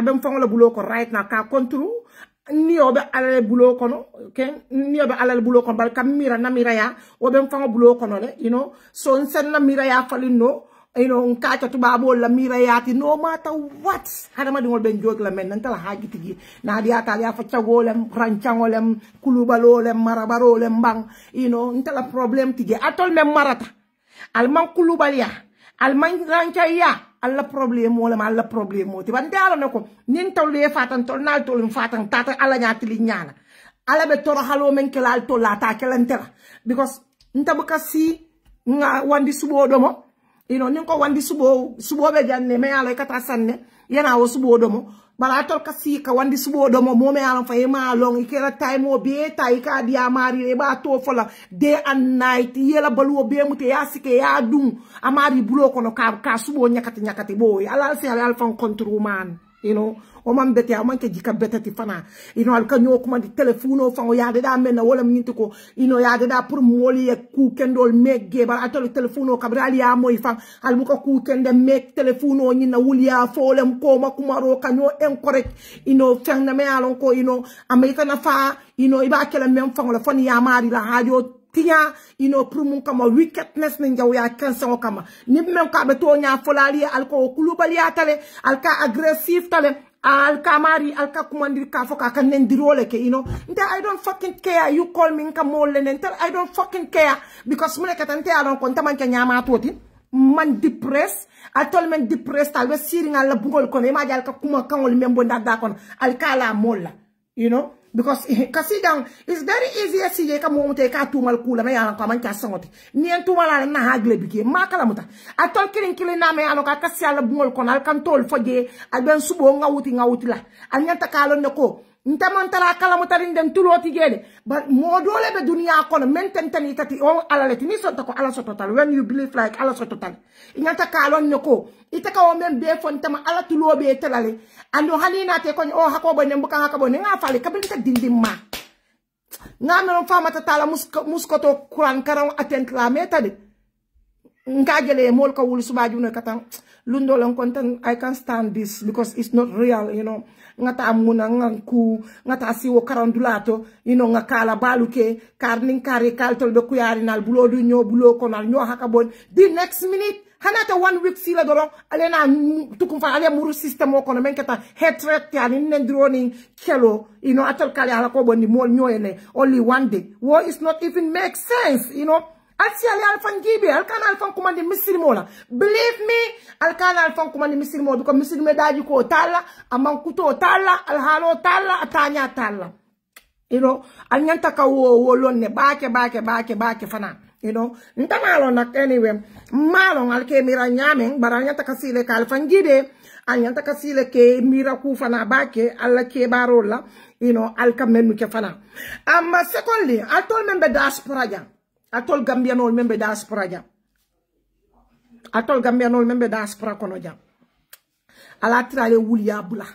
aɓen faŋo le buloo ko right na ka konturu niyo be alale bulo kono ken niyo be alale bulo kono bal kam na mira ya wo be fango bulo kono you know so nsen na mira ya falino you know nkacha tubabo la mira ya ti no matter what hada ma dingol ben jog la men nan tala haji tigi na dia tal fa chagolem ranchangolem kulubalolem marabarolem bang you know ntala problem tigi atol mem marata alman kulubal ya alman rancha ya alla problemo le alla problemo ti bande ala nin taw le fatan tol nal tol fatan tata ala nyati li nyana ala be toro halo men ke lal tol la ta ke lantela because nta buka si nga wandi subo domo you know nin ko wandi subo subo be janne me ala kata sanne yana wo subo domo bala tol ka sika wandi subo do mo momi alam fa yema long ikera time o be ta ika dia mari le ba to fola day and night yela balu o be mute ya sike ya dum amari bulo kono ka ka subo nyakati nyakati boy ala se ala fan control man you know o man bete a man ke jika bete ti fana you know alka nyoko man di telefono fan o yade da mena wala mi ko you know yade da pour moli e ku kendol mek ge ba atol telefono kabrali ya moy fan al bu ko ku kende mek telefono ni na wuli ya folem ko ma kanyo encore you know fang na me alon ko you know amerika na fa you know iba kala mem fan la fon ya mari la hajo tiya ino prumun kama wickedness ni njaw ya kensen kama ni men ka be to nya folali alko kulubali atale alka aggressive tale alka mari alka kumandir ka foka kan nendirole ke you know i don't fucking care you call me nka mole nta i don't fucking care because mune katante alon konta man ke nyama toti man depressed actuellement depressed alwe siringa la bugol kono ima jal ka kuma kangol membo ndada kono alka la molla you know because kasi down it's very easy si ye ka mo te ka tumal kula me yalan ko man ka songote ni en tumala na hagle glebi ke ma kala muta atol kirin kirin na me yalan ka kasi ala bungol kon al kan tol foje al ben subo ngawuti ngawuti la an nyanta kalon ne ko nta tara ntemantara kalamutalin den tuloti jede but modole be dunia no menten tani tati on ala leti ni sonta ko ala sototal when you believe like ala sototal inyanta ka alon on ko itaka o men be tama ala tulo be telale ando halina te ko o hako bo ne mbuka hako bo ne nga fali kabin ta dindim ma nga non fama ta tala musko to kuran karam atent la metade nga gele mol ko wul subaaju ne katang lundo lang kontan I can stand this because it's not real you know ngata amuna nganku ngata siwo karandulato you know ngakala baluke karning kare kaltol be kuyari nal bulo du nyo bulo konal nyo hakabon the next minute hanata one week sila dolo alena tukum alia muru system o kono menketa hatred ya ni nendroni kelo you know atol kale ala ko bonni mol nyoyene only one day war is not even make sense you know asiali alfan gibe alkana alfan kumandi misirmo la believe me Alkan alfan kumandi misirmo because misirmo daji ko tala amankuto tala alhalo tala atanya tala you know Alnyanta ka wo wo lonne baake baake baake baake fana you know ntamalo nak anyway malo alke mira nyame baranya takasile ka alfan gibe anyanta kasile ke mira kufana fana baake alla ke barola you know alka menu ke fana amma secondly atol membe diaspora jang I told Gambian all member diaspora jam. I told Gambian all member diaspora kono jam. Ala trale wulia bula.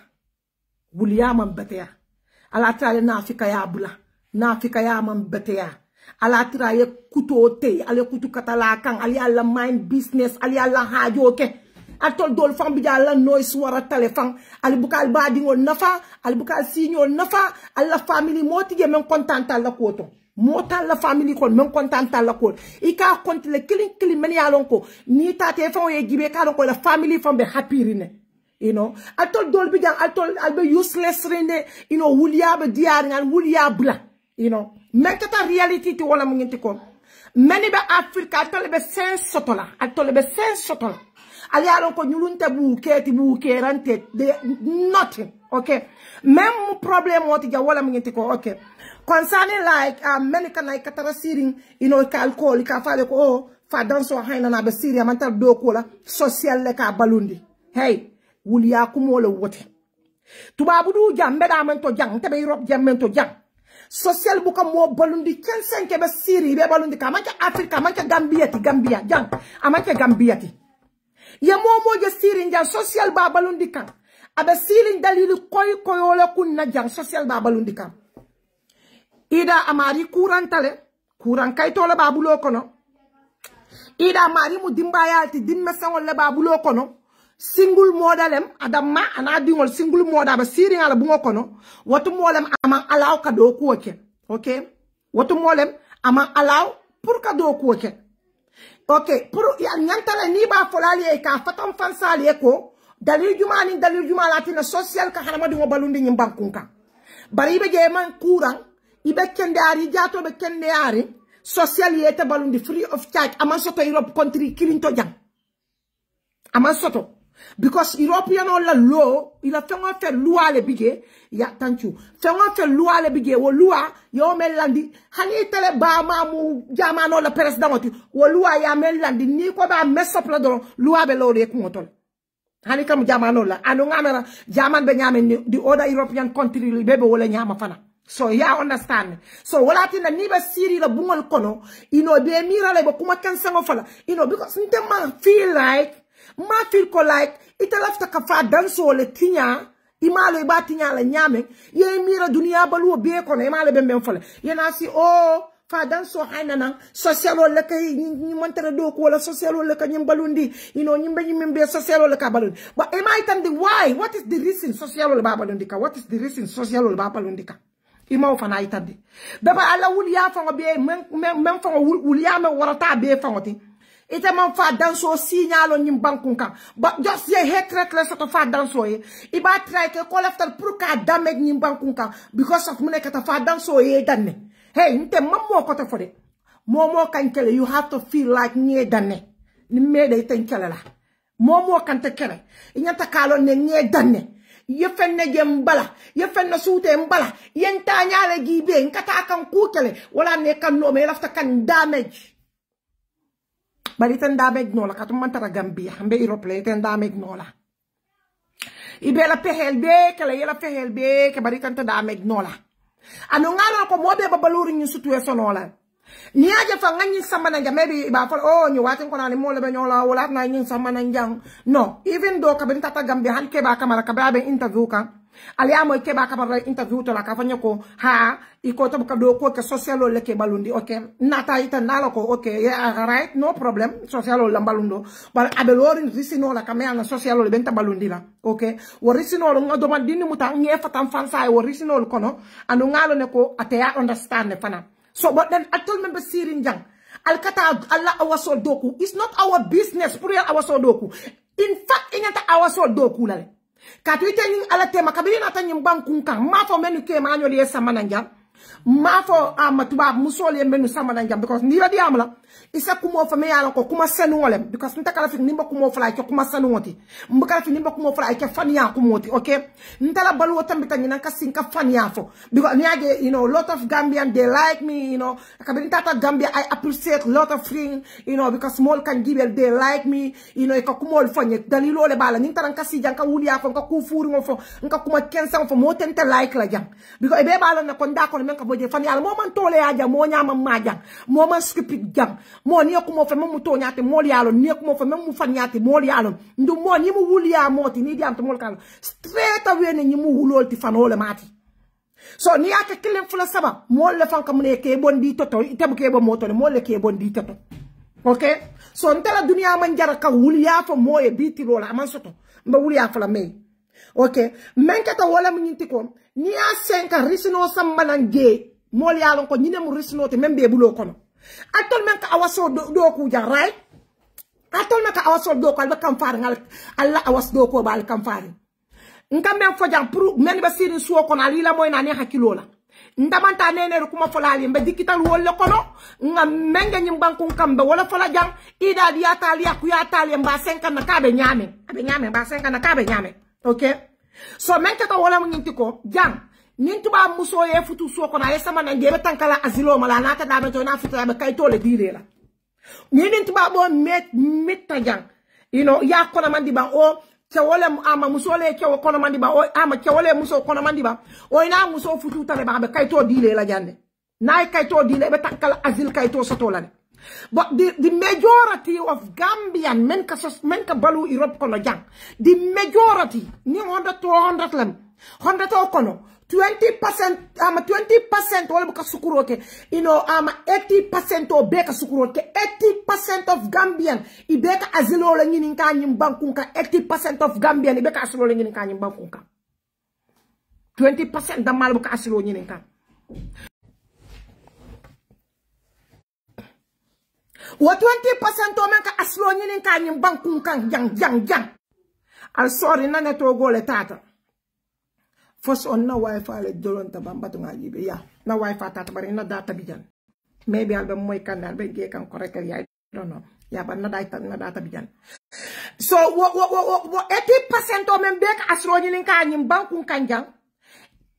Wulia mambetea. Ala trale na Afrika ya bula. Na Afrika ya mambetea. Ala trale kuto te. Ale kutu katalakang. Ali ala mind business. Ali ala hajoke. atol dol fam bi jala noise wara telefon ali bukal badi ngol nafa ali bukal signol nafa alla family moti je men contantal la koto motal la family kon men contenta tal la kon ika konti le kilin kilin men yalon ko ni tate fon ye gibe ka ko la family fon be happy rine you know atol dol bi jang atol albe useless rine you know wuliya be diar ngal wuliya bla you know men tata reality ti wala mu nginti kon meni be africa atol be sense sotola atol be sense sotola ali yalon ko nyulunte bu keti bu kerante nothing okay même problème woti ja wala mu nginti ko okay concerning like um, many kan ay katara siring you know ka alcohol you can follow, oh for fa danso hayna na be siri amanta do ko la uh, social like a balundi hey wul ya ku mo le wote tubabu du jam be da man to jang te be rob jam men to jang social bu ko mo balundi ken senke be siri be balundi ka manke africa manke gambia ti gambia jang amanke gambia ti ye mo mo je siri jang social ba balundi kan abe siri dalili koy koyole kun na jang social ba balundi kan ida amari kurantale kuran kaytole babulo kono ida amari mu dimba yalti dimme sangol le babulo kono single modalem adam ma ana dingol single moda ba siri ngala bungo kono watu molem ama alaw ka do ko ke ok watu molem ama alaw pour ka do ko ke ok pour ya nyantale ni ba folali e ka fatam fansali e ko dalil juma ni dalil juma latina social ka hanama dingo balundi nyimbankunka bari be je man kurang ibekende ari jato bekende ari social yete balundi free of charge aman soto europe country kilinto jang aman soto because european la law il a fait on fait loi le bigé ya tanchu fait on fait loi le bigé wo loi yo melandi hani tele ba ma jama no la president wati wo loi ya melandi ni ko ba mesopla do loi be lo re ko hani kam jama no la anu ngamera jaman be nyame di order european country li bebe wala nyama fana So ya understand. So wala tinda niba siri la bungal kono. Ino be mira la kuma kansango fala. Ino because nte ma feel like. Ma feel ko like. Ita lafta kafa danso le tinya. Imalo iba tinya la nyame. Ye mira dunia baluo be kono. Imalo be mbe fala. Ye nasi oh. fa dan so hanana social le ka ni montere do ko la social le ka nyim balundi ino nyim be nyim be social le ka balundi but am i tan why what is the reason social le ba balundi what is the reason social le ba balundi imaw fana ay tadde daba ala wuliya fango be men fango wuliya me warata be fango ti ite man fa danso signalo nyim bankun kan ba just ye hatred le soto fa danso ye iba try ke collector pour ka damage nyim bankun kan because of mune kata fa danso ye danne hey nte mammo ko to fode momo kankele you have to feel like nye danne ni mede ite nkele la momo kante kere inyata kalo ne nye danne ye fenne je mbala ye fenne soute mbala yenta nyaale gibe nkata kan kukele wala ne kan no me lafta kan damage bari ten damage no la katum man tara gambia mbe europe tan damage no la ibe la pehel be kala ye la pehel be ke bari ten damage no la anu ngalo ko mobe babaluri ni sutu e sonola niaje fa nga nyin sama nanja maybe iba fal oh ni watin ko nani mole be nyola wala na nyin sama nanjang no even though ka benta ta gambe han ke ba kamara ka ba be interview ka ali amo ke ba kamara interview to la ka fanya ko ha iko to ka do ko ke social le ke balundi okay nata ita nalo ko okay yeah right no problem social la balundo but abelorin risino la kamera na social le benta balundi la okay wo risino lo ngodo mandini muta ngefa tan fansa wo risino lo kono anu ngalo ne ko ateya understand ne fana so, but then I told member Sirinjang, yang. kata Allah awasol doku. It's not our business. Purial awasol doku. In fact, inyata awasol doku lale. Katwite nying alatema kabili nata kunkang. Mafo menu kema anyo liye samananjang mafo am ah, tuba musole menu sama na jam because ni yodi am la isa kumo fa me yalla ko kuma senu wolem because nta kala fi nimba kumo fa la ko kuma senu woti mbaka fi nimba kumo fa la ke fan ya kumo okay nta la balu wotam bi tanina ka sin ka fo because niage you know lot of gambian they like me you know ka bi tata gambia i appreciate lot of thing you know because small can give they like me you know ka kumo fo nyek dali lole bala ni taran kasi janka wuli ya fo ka ku furi ngo fo nka kuma kensa fo mo tente like la jam because eh, e be bala na ko nda ko men ka boje fami al mo man tole ya jam mo nyama ma jam mo man stupid jam mo ne ko mo fe mo to nyaate mo yalo ne ko mo fe mo fan nyaate mo yalo ndu mo ni mu wul ya mo ti ni diam to mo kala straight away ne ni mu wulol ti fanole mati so ni ake kilen fula saba mo le fan kam ne ke bon di toto itam ke bo mo to le ke bon di toto okay so ntala dunia manjara jara ka wul ya mo e biti rola man soto mba wul ya fala okay menkata wala mi nyinti kon, ni a senka risino samba nan ge moli alon kon, nyine mu risino te membe bulo kono atol men ka awaso do, do ku ja right atol men ka awaso do ko al kamfari, far alla awas do ko bal ngam men fo jam pour men ba sirin suwa kon, ali la moy ni hakilo la ndamanta kuma folali mbe dikital le kono nga menga nyim bankun kambe wala fola jang ida diya tali ya kuya tali mba senka na kabe nyame abe nyame mba senka na kabe nyame okay so men keta wala mu nginti ko jam nintu ba muso ye futu so ko na yesa man ngere tankala asilo mala na ta dabe to na futu dabe kay tole dire la ni nintu ba bo met metta jang you know ya ko na mandi ba o kewole ama muso le kewo kono mandi ba o ama kewole muso kono mandi ba o ina muso futu tale ba be kay to dire la jande nay kay to dire be tankala asil kay to soto la ne but the, the majority of Gambian, menka, menka balu Europe kono jang, the majority, ni 100 to 100 lem, 100 to kono, 20% ama 20% wala buka sukuroke you know ama 80% o beka sukuroke 80% of Gambian ibeka azilo la ngini kanyi bankunka 80% of Gambian ibeka azilo la ngini kanyi bankunka 20% damal buka azilo ngini kanyi What 20% of men ka aslo ni ka nyim bankun kan yang yang yang al sorry na neto go le tata fos on na wifi le dolon ta bamba tu ngaji be ya na wifi tata bari na data bijan maybe al be moy kan dal be ge kan correct ya don't know ya ban na data na data bijan so wo wo wo wo 80% of men be ka aslo ni ka nyim bankun kan yang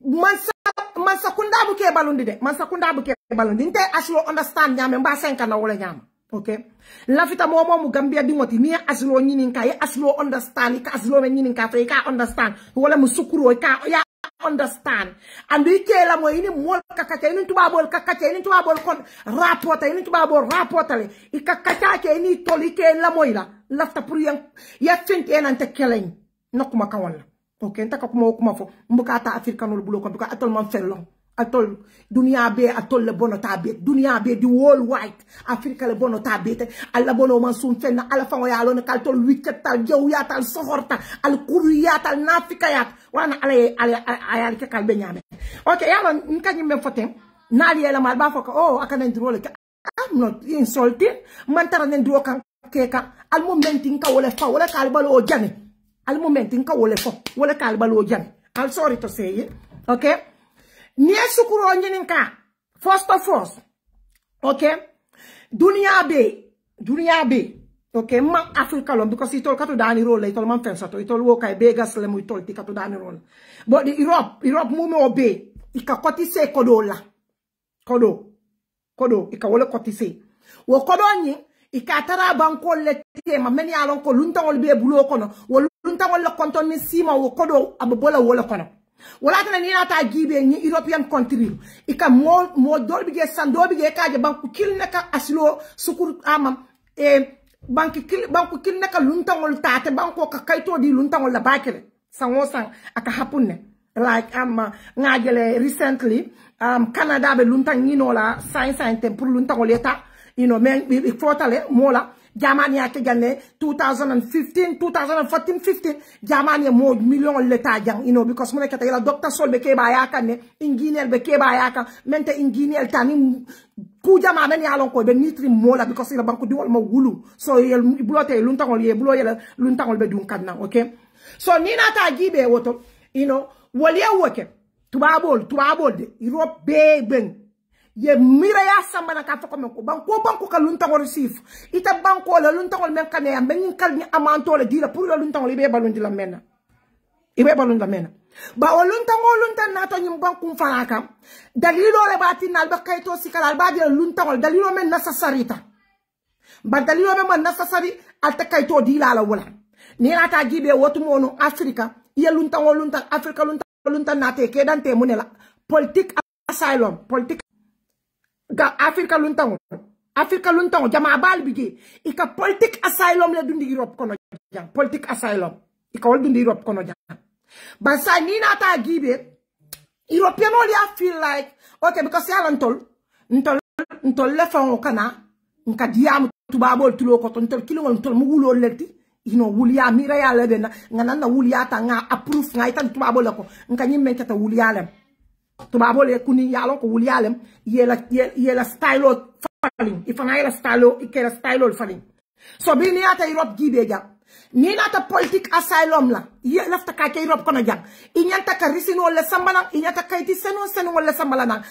man sa man sa kunda bu ke balundi de man sa kunda bu ke balundi nte aslo understand nyame mba 5 na wala nyama okay lafita momo mu gambia di ngoti ni aslo nyinin ka ya aslo understand ka aslo men nyinin ka fa ka understand wala mu sukuro ka ya understand and ike la mo ini mol kaka ke ini tuba bol kaka ke ini tuba bol kon rapota ini tuba bol rapota le ikaka ke ini tolike la moila lafta pour yang ya think en ante kelen nokuma kawala okay ntaka kuma kuma fo mbukata afrikanol bulo ko duka atol man ferlong atol dunia be atol le bono tabe dunia be di whole white africa le bono tabe alla bono man sun fenna alla fango ya lon kal tol wicce tal jew ya tal sohorta al kuru tal nafika ya wana ala ale ayal ke kal be ok ya lon nkanyi me fotem nali ya la mal ba foko oh akana ndrole ke i'm ah, not insulting man tara nen duo kan keka al momenti nka wala fa wala kal balo jane al momenti nka wala fa wala kal balo jane i'm sorry to say it okay nye shukuru onye nka first of all okay dunia be dunia be okay ma africa lo because itol kato dani roll itol man fensa to itol woka e bega slem itol ti kato dani roll but the europe europe mume me obe ikakoti kodo la kodo kodo ikawole koti se wo kodo nyi ikatara bankol le tema meni alonko ko lunta wol be bulo kono wol lunta wol konton ni sima wo kodo abobola wole kono wala tana ni nata gibe ni european country ika mo mo dolbi ge san dolbi ge kaje banku kilna ka asilo sukur amam ah, e eh, banki kil banku kilna ka luntangol tate banko ka kayto di luntangol la bakele san wo san aka hapunne like am ah, um, ngajele recently um canada be luntang ni no la science and pour luntangol eta you know men be fortale mola Germany, ke gane 2015, 2014, 15 Germany, mo million leta jang you know because mo nekete yela Dr. Sol be keba yakan ne inginel be keba yakan mente inginel tani kuja ma men yalon ko be nitri mola because ila banko diwol ma wulu so yel bulote luntangol ye bulo yela luntangol be dun kadna okay so ni na ta gibe woto you know woliya woke tubabol tubabol de europe be ben ye mira ya samba na kafa ko ko banko banko ka lunta ko sif ita banko la lunta ko men kane am ben kal ni amanto le dira pour la lunta ko be balon di la mena ibe balon la mena ba o lunta ko lunta na to nyim banko fara dalilo le bati na alba kayto sikala alba di lunta ko dalilo men nasasarita ba dalilo men man nasasari alta kayto di la la wala ni na ta gibe wotu mono afrika ye lunta ko lunta afrika lunta lunta na te ke dante munela politique asylum politique ga africa luntango africa luntango jama balbi je ika politic asylum le dundi europe kono jang politic asylum ika wol dundi europe kono jang but sa ni na ta gibe european only ya feel like okay because ya Ntol ntol ntol le fon kana nka diam tu tulo ko ton tol kilo Ntol tol mugulo letti ino wulia mira ya lebe na ngana na wuliya ta nga approve nga itan tubabol ko nka nyimme kata wulia le. To Tuba vole kuni yalo ko wuli yalem yela yela stylo falling ifana yela stylo ikela stylo falling so bi ni ata europe gibe ja ni nata politique asylum la lafta ka kay rob kono jang inyanta ka risino wala sambala inyanta ka iti seno seno wala sambala na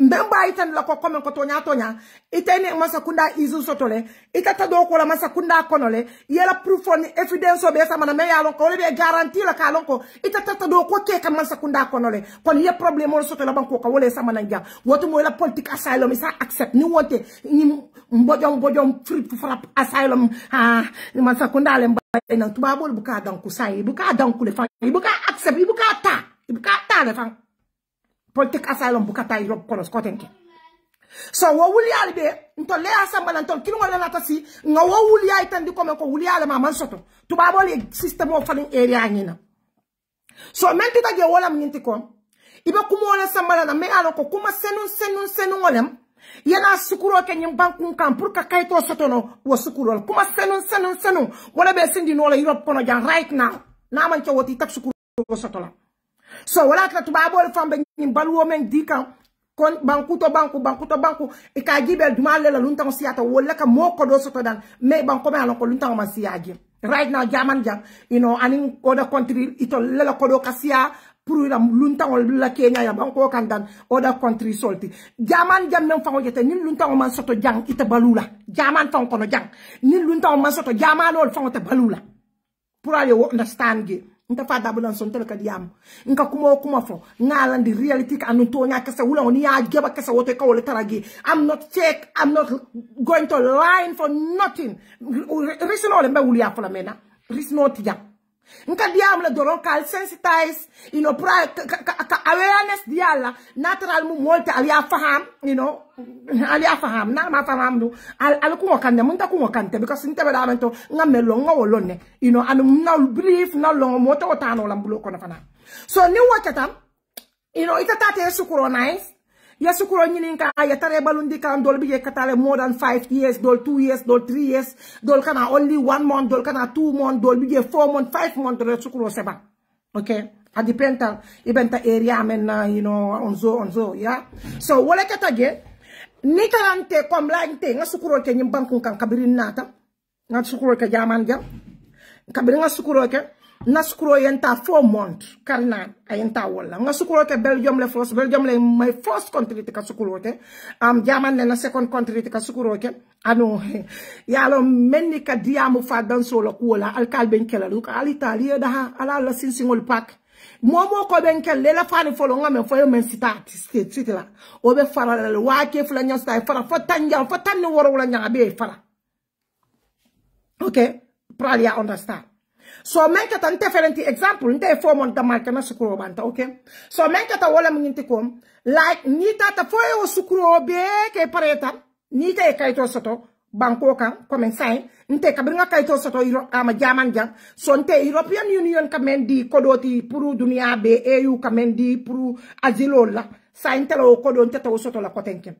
mbemba itan la ko komen ko tonya tonya itene masakunda izu sotole itata do ko la masakunda kono le yela proof on evidence be sama na me yalon ko le be garantie la kalon ko itata do ko ke ka masakunda kono le kon ye problème on sotole banko ko wala sama na jang woto mo la politique asylum sa accept ni wonte ni mbojom bojom frip frap asylum ha masakunda le nan tubabol pou ka dankou sa e, pou ka le fan, pou ka aksep, ta, pou ta le fan. Politik asylum pou ta Europe konos kotenke. So wawuli alibe, nto le asamba nan tol, kinu wale nata si, nga wawuli a itandi kome ko wuli ale maman soto. Tubabol e sistem wafanin area anjina. So men kita kon, ibe kumu wale nan, me kuma senun senun senun yana sukuro ke nyimban kun kan pour ka kayto sotono wo sukuro kuma senun senun senun wala be sindi no la europe pono jan right now na man cho woti tak sukuro sotola so wala ka tuba bol fambe nyimban wo men dikan kon banku to banku banku to banku e ka gibe duma le la lunta siata wala ka moko do soto dan me banko me alon ko luntan ma siagi right now jaman jam you know anin ko da country ito lela ko do kasia lunta luntangol la kenya ya banko kandan oda country salty. jaman jam non fango jete nin luntango man soto jang ite balula jaman fango kono jang nin on man soto jamanol fango te balula pura yo understand ge nta fa dabu nan son tele diam nka kuma kuma fo ngalan di reality ka anu tonya sa wula oni ya geba sa wote ka wole taragi i'm not check i'm not going to lie for nothing reason all me wuli afala ya mena reason all nka diamla doron kal sensitize you know pra awareness diala natural mu molta alia faham you know alia faham na ma faham no al al ku ngokande munta ku ngokande because nte be damento ngamelo ngawolone you know and na brief na long moto tano lambulo kona fana so ni wakatam you know ita tate sukuro nice yasukuro nyinin ka yatare balun di kan dol biye more than 5 years dol 2 years dol 3 years dol kana only 1 month dol kana 2 month dol 4 month 5 month dol sukuro seba okay a even the area men you know onzo onzo yeah so I katage again, komlante nga sukuro ke ni kan kabirin nata nga sukuro ke jaman jam kabirin nga sukuro ke nas sukuro yenta four month kalna ayenta wala nga sukuro te belgium le force, belgium le my first country te ka sukuro te am um, jaman le na second country te ka sukuro te ano yalo menni ka diamu fa dan solo kola al kalben kelalu ka al italia da ha ala la sinsingol pak momo ko ben kel le la fani folo nga men foyo men sita state sita la o be fara la wa ke fula nya sta fara fo tanja fo tan woro wala nya be fara okay probably understand so menketa nte ferenti nti example nte e fo mon ta marka na sukuro banta okay so menketa wala munginti kom like ni ta fo yo sukuro be ke pareta ni e kaito soto banko kan comme sai nte kabir kaito soto iro ama ah, jaman jang so nte european union kamen di kodoti puru dunia be eu kamen di pour azilo la sa kodo nte ta soto la kotenkem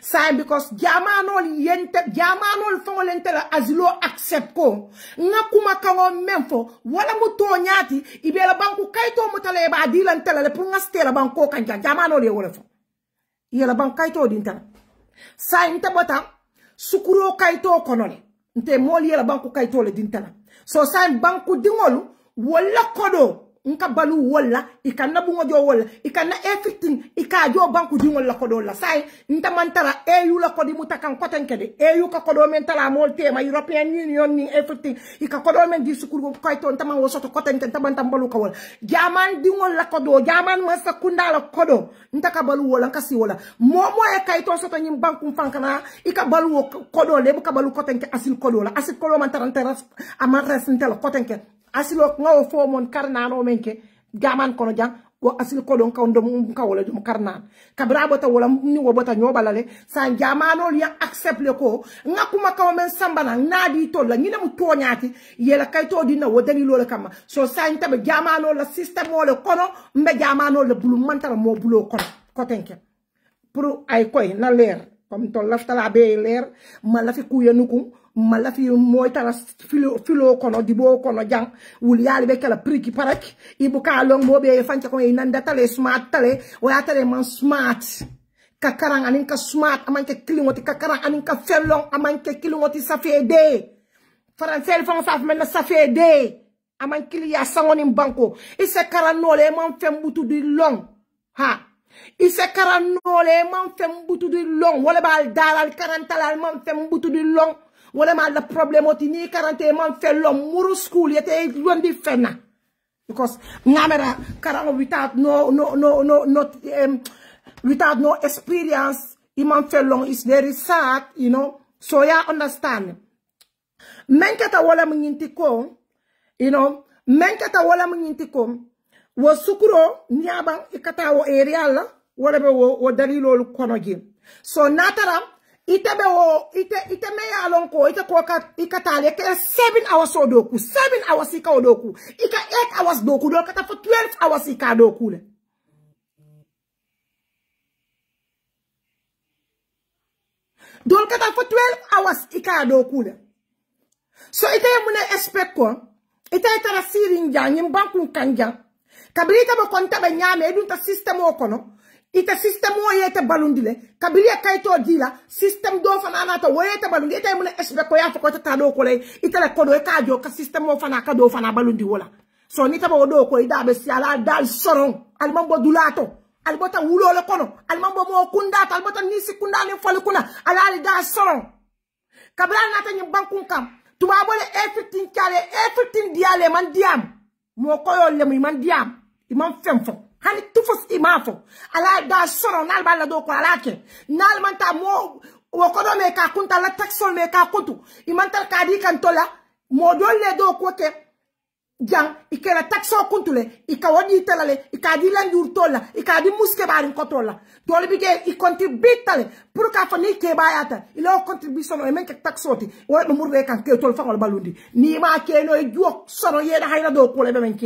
Say because Germanol yente, Germanol fongo lentela asilo accept ko. Nga kuma kango memfo, wala muto nyati, ibe la banku kaito mutale eba adila ntela le punga stela banko kanja, Germanol ye fo. Iye la banku kaito di ntela. Say nte bota, sukuro kaito konole. Nte moli ye la banku kaito le di So say banku dingolu, wala kodo, nka balu wala ikana bungo jo wala ikana everything ika jo banku di wala ko la sai nta mantara eu la ko di mutakan ko tan kede eu ka ko do men tala mol tema european union ni everything ika ko do men di sukuru ko to nta man wosoto ko tan tama tam balu ko wala jaman di wala ko do jaman ma sa kunda la ko do nta ka balu wala ka si wala mo mo e kay ton soto nyim banku fankana ika balu ko do le ka balu ko tan ke asil ko do la asil ko do man tarantara amar resntel ko tan ke asilo ngawo fo mon karnano menke gaman kono jang wo asil ko don kaw dum kaw wala dum karnan kabra bota wala ni wo bota nyobalale sa jamano li accepte ko ngakuma kaw men sambana nadi to la ñina mu toñati yela kay to dina wo dalilo la kama so sa ntabe jamano la system le kono mbe jamano la bulu mantara mo bulo kono ko tenke pour ay koy na leer comme to laftala be leer ma la fi kuyanukum ma la malati moy tara filo filo kono dibo kono jang wul yali be kala priki parak ibu ka long mo be fanca ko nanda tale smart tale wala tale man smart kakarang anin ka smart amanke kilingoti kakarang anin ka fellong amanke kilingoti safede faransel fon saf men safede aman kiliya sangonin banko ise karanole man fembutu di long ha ise karanole man fembutu di long wala bal dalal karantalal man fembutu di long am at the problem oti ni karante man fe lo more school yete yondi different Because ngamera kara without no no no no not um, without no experience iman fe long it's very sad, you know. So ya understand. Menkata wala mnyinti you know, Menkata wala mnyinti ko. Wo sukuro nyabang ikata wa area la, whatever be wo, wo look kono gi. So natara itebe wo ite ite meya lonko ite ko ka ikatale ke 7 hours odoku 7 hours ika odoku ika 8 hours doku do kata for 12 hours ika doku le dol kata for 12 hours ika doku le so ite mune expect ko ite tara sirin janyim bankun kanja kabiri ta bo konta be nyame edun ta system o kono ite système wo yete balundi le kabiri ya kaito di la système do fana na to wo yete balundi ite mun expect ko ya fo ko ta do ko le ite le ko do ka jo ka système wo fana ka do fana balundi wala so ni tabo do ko ida be si ala dal soron almambo dulato albota wulo le kono almambo mo kunda albota ni sikunda le fol kuna ala da soron kabira na ta nyim bankun kam tuma bole everything kale everything diale man diam mo koyo le man diam imam femfo hani tufus imafo ala da soro nalba la do ko alake nal manta mo wo ko kunta la taxol me ka kuntu imantal ka di kan tola le do ko ke jang ikela taxo kuntule ika wodi telale ika di landur tola ika di muske bari kotola dole bige i contribitale pour ka fani ke bayata ilo contribution e men ke taxoti wo mo murwe kan ke tol fangol balundi ni ma ke no e juok sono yeda hayna do le be men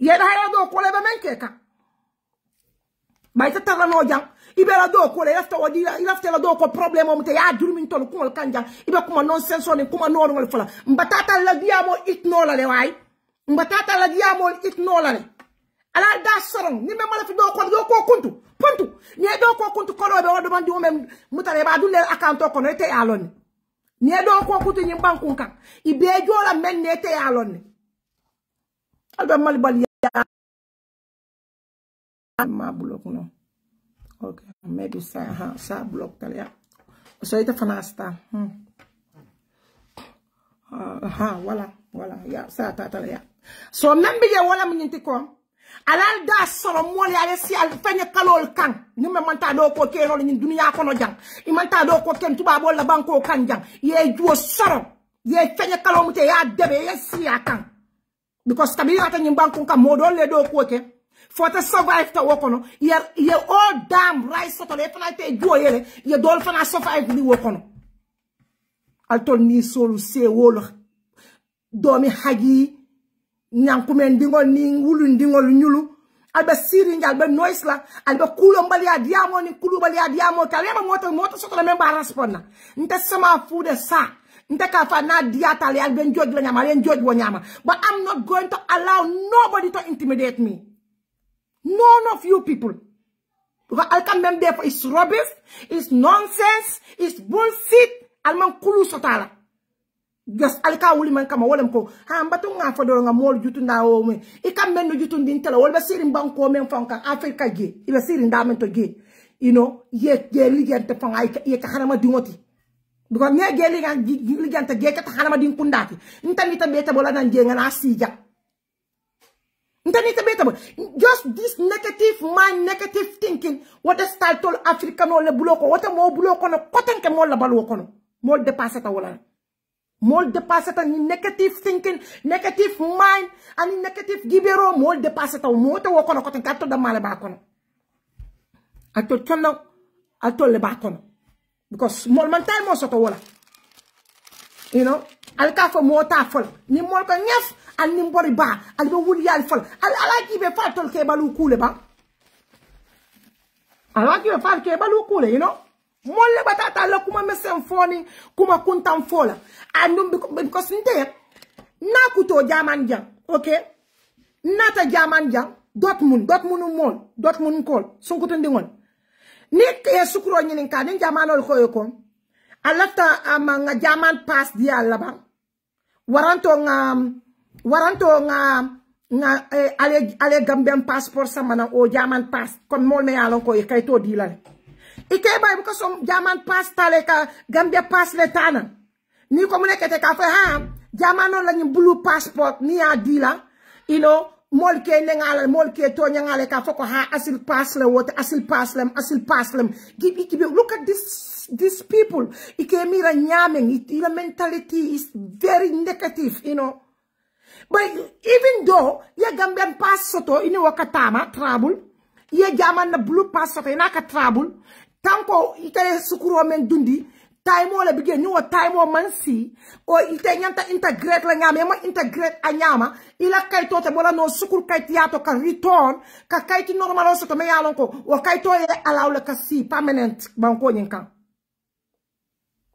yedahara do kole be menkeka baita tara no jang ibera do kole yafta wadi yafta la do ko problème mo te ya durmin tol ko mal kanja ibe kuma nonsense on kuma no ngal fala mbatata la diamo it no la le way mbatata la diamo it no la le ala da soron ni me mala fi do ko do ko kuntu puntu ni do ko kuntu ko be wodo bandi o mem mutare ba dunle account ko no te alon ni do ko kuntu ni bankun kan ibe jola men ne te alon alba malibali ma block no okay maybe sa ha sa block talaga so ito fanasta hmm. uh, ha wala wala ya sa ta talaga so nambi ya wala munyinti ko alal da soro mole ale si al fenye kalol kan ni me manta do ko ke ni dunya ko no jang i manta do ko ken tuba bol la banko kan jang ye juo soro ye fenye kalol mute ya debe ye si akan because kabila ta nyi banko kan modol le do ko ke for te survive to te on, ye ye all damn right sotolo ye fana te juo yele ye dolphin fana survive ni wokono altol ni solu se wolo domi hagi nyankume ndingo ni wulu ndingo lunyulu albe siringi albe noise la albe kulo mbali adiamo ni kulu mbali adiamo kalema motor. moto sotolo memba respond nte sama fude sa Ntekafa na diatali albe njoj wanyama, albe njoj wanyama. But I'm not going to allow nobody to intimidate me. None of you people. Because Alkan même des fois, it's rubbish, it's nonsense, it's bullshit. Alman kulu sotala. Gas alka wuli man kama wolem ko. Ha mbatu nga fodoro nga mol jutu nda o Ika men no jutu ndin tela wolbe sirin banko men fanka Africa ge. Ibe sirin da men to ge. You know, ye ye ligente fanga ye ka hanama dingoti. Because ne ge ligente ge ka hanama ding kundati. Ntanita beta bola nan ge nga na sijak. Just this negative mind, negative thinking, what the style told African or buloko, what a more buloko, no cotton can more labalocono, more depassata wala. More depassata, negative thinking, negative mind, and negative gibero, more depassata, more to walk on a cotton cat to the malabacono. I told Chono, I told Lebacono. Because more man time was at wala. You know, I'll for more tafel, ni more can yes. Al nimbori ba. Al mwen wou li al fol. Al ala ki be fal tol ke balou koule ba. Al ala ki be fal ke balou koule, you know. Mwen le batata ala kouman me senfoni. Kouman kountan fola. Al noum ben kos nite. Na koutou jaman jan. Ok. Nata jaman jan. Dot moun. Dot moun nou moun. Dot moun nou kol. Soun koutou ndi moun. Ni keye sukro nye nin ka. Din jaman ol kouyokon. Alata amang jaman pas di ala ba. Waran ton am... waranto nga nga eh, ale ale gambian passport sama na o German pass comme mol me yalon ko kay to dilale ike bay bu ko som jaman pass tale ka gambia pass le tana ni ko mu nekete ka fa ha jamano lañu blue passport ni ya dila you know mol ke ngala mol ke to nyangale ka foko ha asil pass le wote asil pass lem asil pass lem gibi gibi look at this these people ike mira nyameng it, the mentality is very negative you know but even though ye Gambian pass soto wakatama trouble, ye jaman na blue pass soto ina trouble, tanko ite sukuro men dundi, time wala bige nyuwa time wa mansi, o ite nyanta integrate la nyama, yama integrate a nyama, ila kaito te bola no sukur kaiti yato ka return, ka kaiti normal soto me yalonko, wa kaito ye alawle ka si permanent banko nyinkan.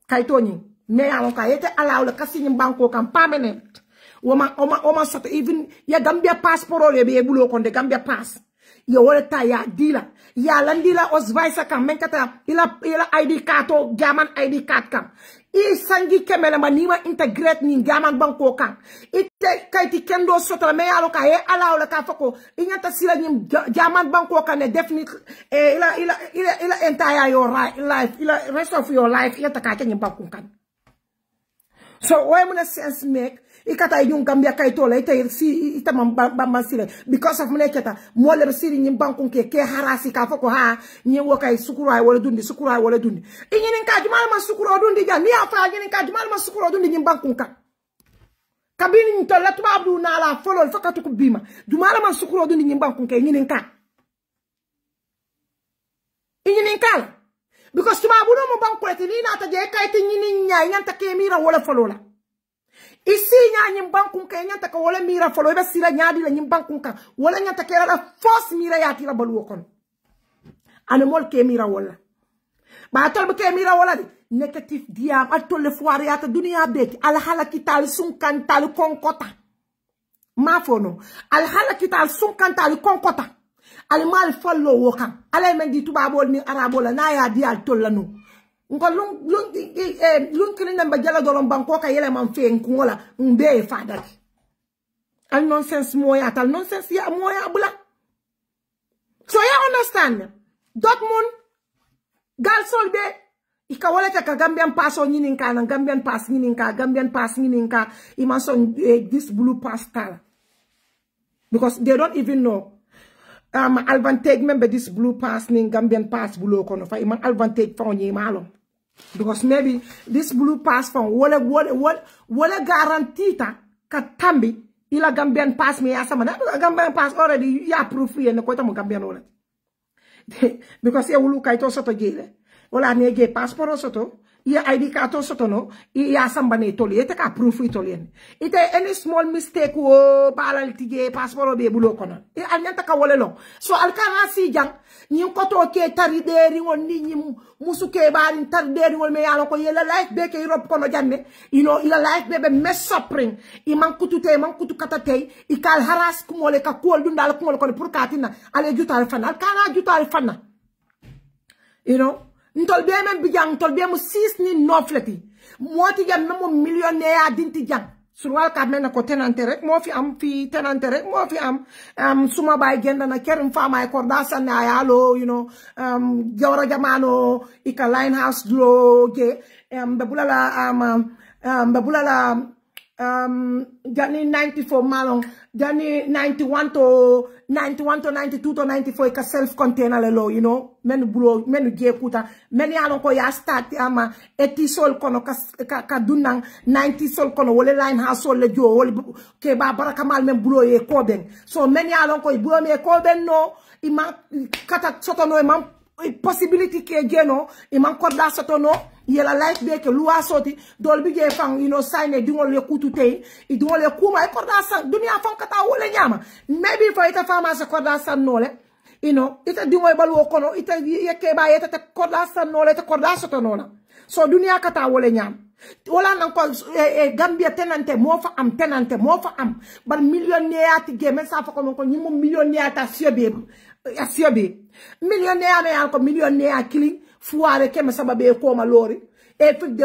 Kaito nyin, me yalonka, yete alawle ka si nyin banko kan permanent. Oma, oma, oma sata. Even ya Gambia passport ole be ebulo konde Gambia pass. Ya woleta ya dila. Ya landila osvaisa kam. Menkata ila, ila ID card to German ID card kam. I sangi kemele manima integrate ni German banko kam. Ite kaiti kendo sotra me alo ka he ala ole ka foko. Inyata sila ni German banko kam ne definitely. Eh, ila, ila, ila, ila entire your life. Ila rest of your life. Ila takake ni banko kam. So, why am I sense make? ikata e yun gambia kay to la itay si itamam bamba sile because of mune keta mo le siri nyim bankun ke ke harasi ka foko ha nyi wo kay e sukura wala dundi sukura wala dundi inyini ka jumala ma sukura dundi ja ni afa nyini ka jumala ma sukura dundi nyim bankun ka kabini ntola tuba abdu na ala follow fakatu kubima jumala ma sukura dundi nyim bankun ke nyini ka inyini ka because tuba abdu mo bankun ni na ta je kay ti nyini nya nyanta ke mira wala follow la isi nya nyimban kunka nya taka wala mira folo be sira nya di la nyimban ka wala nya taka era force mira ya tira balu wokon ana mol ke mira wala ba tol be ke mira wala di negatif diam al tol le foire ya ta dunia be beti al hala tal sun kan tal konkota ma fono al hala tal sun kan tal konkota al mal follo wokan ala men di tuba bol ni arabol na ya di al tol la no nko lun lun eh lun kini namba jala dolon banko ka yele man fe nko la mbe fada al nonsense moya tal nonsense ya moya bula so ya understand dortmund gal solde ikawalete ka Gambian pass on yininka na Gambian pass yininka Gambian pass yininka imanson eh, this blue pass color because they don't even know um advantage member this blue pass ni Gambian pass blue kono fa iman advantage fa onye malo because maybe this blue pass from what passport wala wala what a guarantee that katambi ila Gambian pass me asama na Gambian pass already ya proof ye ne kota mo Gambian wala because ye wulu kaito soto gele wala ne ge passport soto Ye ID kato soto nou, ye asamban e tolye, ete ka proof e tolye. Ete any small mistake ou, pa alal passport, paspor be bulo konon. E al nyan taka wole long. So al kara si jan, nyon koto ke tarideri won ni, nyon musuke barin tarideri won me yalon kon, ye la life be ke Europe kono jan me, you know, ila life be be mess up ring. I man kutu te, man kutu kata te, i kal haras kumole ka kuol dun dal kumole kono pur katina, ale juta al fana. Al kara juta al fana. You know, ntol be men bijang ntol be mo sis ni nofleti moti jam mo millionnaire dinti jang surwal kat men ko tenante rek moo fi am fi tenante rek moo fi am suma bay genda na kerim fama e korda sanne ayalo you know um jawra jamano ika line house lo ge um bulala um bulala um jani 94 malon jani 91 to 91 to 92 to 94 ka self container le you know men bulo men je kuta men yalon ko ya start ama eti sol kono ka ka, ka dunan 90 sol kono wole line ha sol le jo wole ke ba baraka mal men bulo ye ko so men yalon ko bulo me ko no ima kata soto no imam possibility ke jeno iman korda soto no yela life be ke loi soti dolbi ge fang ino know sign e dingol le kutu te i dingol le kuma e korda san dunia fang kata wole nyama maybe for ita fama se korda san no le you know ita dingol balwo kono ita yeke ba ita te korda san no le te korda soto no na so dunia kata wole nyama wala nan ko eh, eh, gambia tenante mo fa am tenante mo fa am bal millionnaire ti game sa fa ko ko nyimo millionnaire ta siobem Yes, eh, you be millionaire I'm a millionaire killing fuare kema sababu e ko malori e fik de